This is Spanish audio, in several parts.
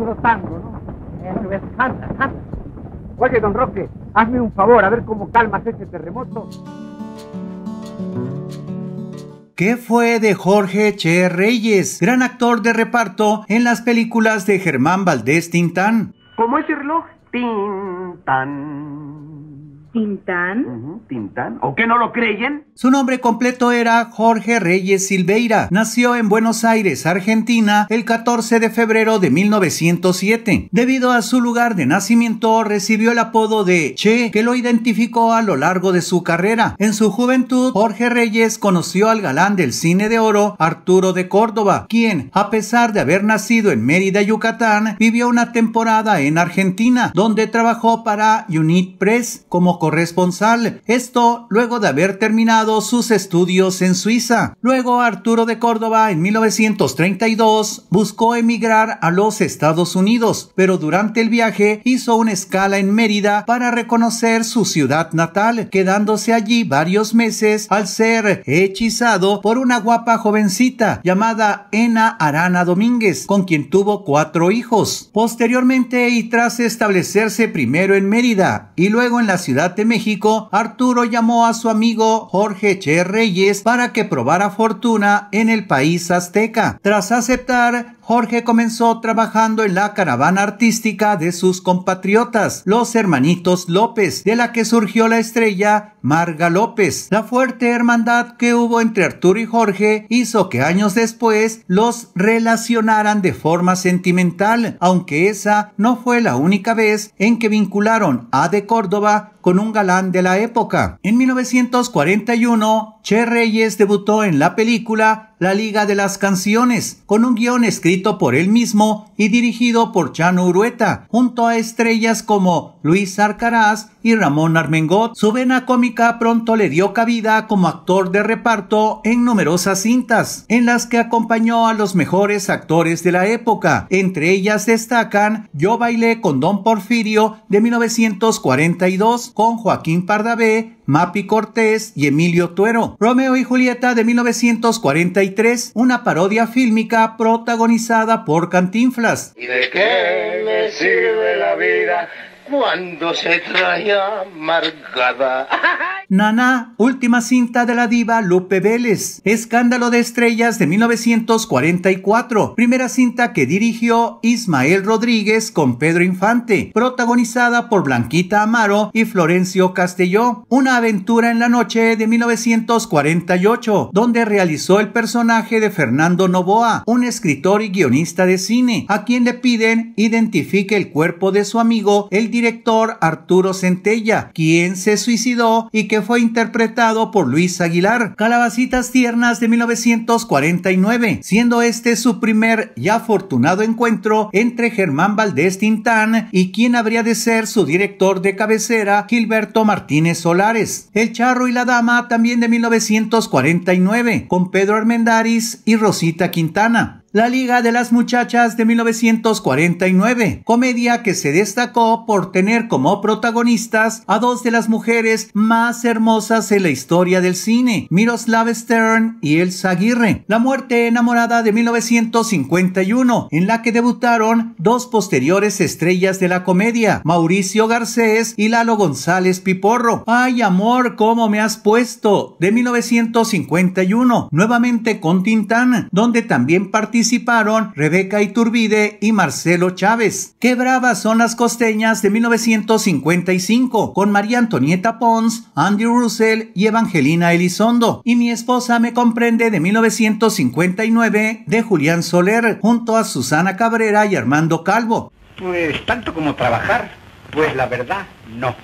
puro tango, ¿no? Eso es, Oye, don Roque, hazme un favor, a ver cómo calmas ese terremoto. ¿Qué fue de Jorge Che Reyes, gran actor de reparto en las películas de Germán Valdés Tintán? Como ese reloj, Tintán. Tintán. ¿O qué no lo creen? Su nombre completo era Jorge Reyes Silveira. Nació en Buenos Aires, Argentina, el 14 de febrero de 1907. Debido a su lugar de nacimiento, recibió el apodo de Che, que lo identificó a lo largo de su carrera. En su juventud, Jorge Reyes conoció al galán del cine de oro, Arturo de Córdoba, quien, a pesar de haber nacido en Mérida, Yucatán, vivió una temporada en Argentina, donde trabajó para Unit Press como corresponsal, esto luego de haber terminado sus estudios en Suiza. Luego Arturo de Córdoba en 1932 buscó emigrar a los Estados Unidos, pero durante el viaje hizo una escala en Mérida para reconocer su ciudad natal, quedándose allí varios meses al ser hechizado por una guapa jovencita llamada Ena Arana Domínguez, con quien tuvo cuatro hijos. Posteriormente y tras establecerse primero en Mérida y luego en la ciudad de México, Arturo llamó a su amigo Jorge Che Reyes para que probara fortuna en el país azteca. Tras aceptar, Jorge comenzó trabajando en la caravana artística de sus compatriotas, los hermanitos López, de la que surgió la estrella Marga López. La fuerte hermandad que hubo entre Arturo y Jorge hizo que años después los relacionaran de forma sentimental, aunque esa no fue la única vez en que vincularon a De Córdoba con un galán de la época. En 1941, Che Reyes debutó en la película la Liga de las Canciones, con un guión escrito por él mismo y dirigido por Chano Urueta, junto a estrellas como Luis Arcaraz, y Ramón Armengot, su vena cómica pronto le dio cabida como actor de reparto en numerosas cintas, en las que acompañó a los mejores actores de la época. Entre ellas destacan Yo bailé con Don Porfirio de 1942 con Joaquín Pardavé, Mapi Cortés y Emilio Tuero. Romeo y Julieta de 1943, una parodia fílmica protagonizada por Cantinflas. ¿Y de qué me sirve la vida? cuando se traía amargada. Nana, última cinta de la diva Lupe Vélez. Escándalo de estrellas de 1944. Primera cinta que dirigió Ismael Rodríguez con Pedro Infante. Protagonizada por Blanquita Amaro y Florencio Castelló. Una aventura en la noche de 1948, donde realizó el personaje de Fernando Novoa, un escritor y guionista de cine, a quien le piden identifique el cuerpo de su amigo, el director director Arturo Centella, quien se suicidó y que fue interpretado por Luis Aguilar. Calabacitas Tiernas de 1949, siendo este su primer y afortunado encuentro entre Germán Valdés Tintán y quien habría de ser su director de cabecera, Gilberto Martínez Solares. El Charro y la Dama, también de 1949, con Pedro Armendáriz y Rosita Quintana. La Liga de las Muchachas de 1949, comedia que se destacó por tener como protagonistas a dos de las mujeres más hermosas en la historia del cine, Miroslav Stern y Elsa Aguirre. La muerte enamorada de 1951, en la que debutaron dos posteriores estrellas de la comedia, Mauricio Garcés y Lalo González Piporro. Ay amor, cómo me has puesto, de 1951, nuevamente con Tintán, donde también participó participaron Rebeca Iturbide y Marcelo Chávez. Qué bravas son las costeñas de 1955 con María Antonieta Pons, Andy Russell y Evangelina Elizondo. Y mi esposa me comprende de 1959 de Julián Soler junto a Susana Cabrera y Armando Calvo. Pues tanto como trabajar, pues la verdad no.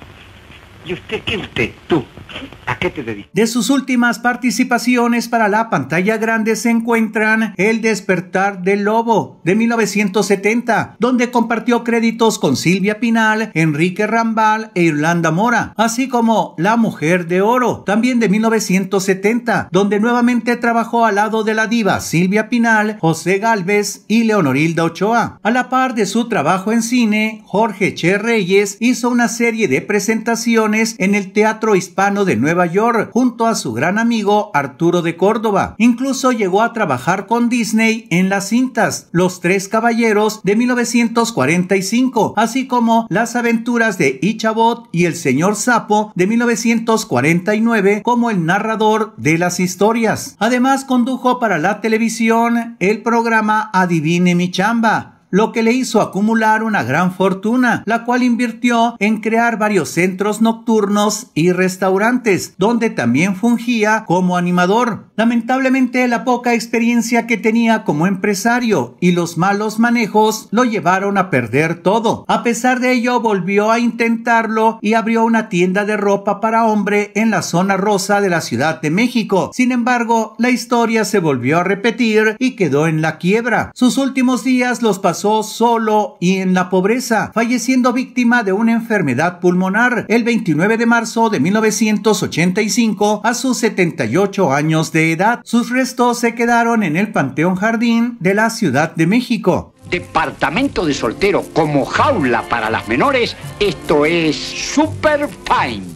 ¿Y usted qué usted? Tú. ¿A qué te dedicas? De sus últimas participaciones para la pantalla grande se encuentran El despertar del lobo de 1970, donde compartió créditos con Silvia Pinal, Enrique Rambal e Irlanda Mora, así como La mujer de oro, también de 1970, donde nuevamente trabajó al lado de la diva Silvia Pinal, José Galvez y Leonorilda Ochoa. A la par de su trabajo en cine, Jorge Che Reyes hizo una serie de presentaciones en el Teatro Hispano de Nueva York junto a su gran amigo Arturo de Córdoba. Incluso llegó a trabajar con Disney en las cintas Los Tres Caballeros de 1945, así como Las Aventuras de Ichabod y El Señor Sapo de 1949 como el narrador de las historias. Además condujo para la televisión el programa Adivine mi chamba lo que le hizo acumular una gran fortuna, la cual invirtió en crear varios centros nocturnos y restaurantes, donde también fungía como animador. Lamentablemente la poca experiencia que tenía como empresario y los malos manejos lo llevaron a perder todo. A pesar de ello volvió a intentarlo y abrió una tienda de ropa para hombre en la zona rosa de la Ciudad de México. Sin embargo, la historia se volvió a repetir y quedó en la quiebra. Sus últimos días los pasó solo y en la pobreza, falleciendo víctima de una enfermedad pulmonar el 29 de marzo de 1985 a sus 78 años de edad. Sus restos se quedaron en el Panteón Jardín de la Ciudad de México. Departamento de soltero como jaula para las menores, esto es Super Fine.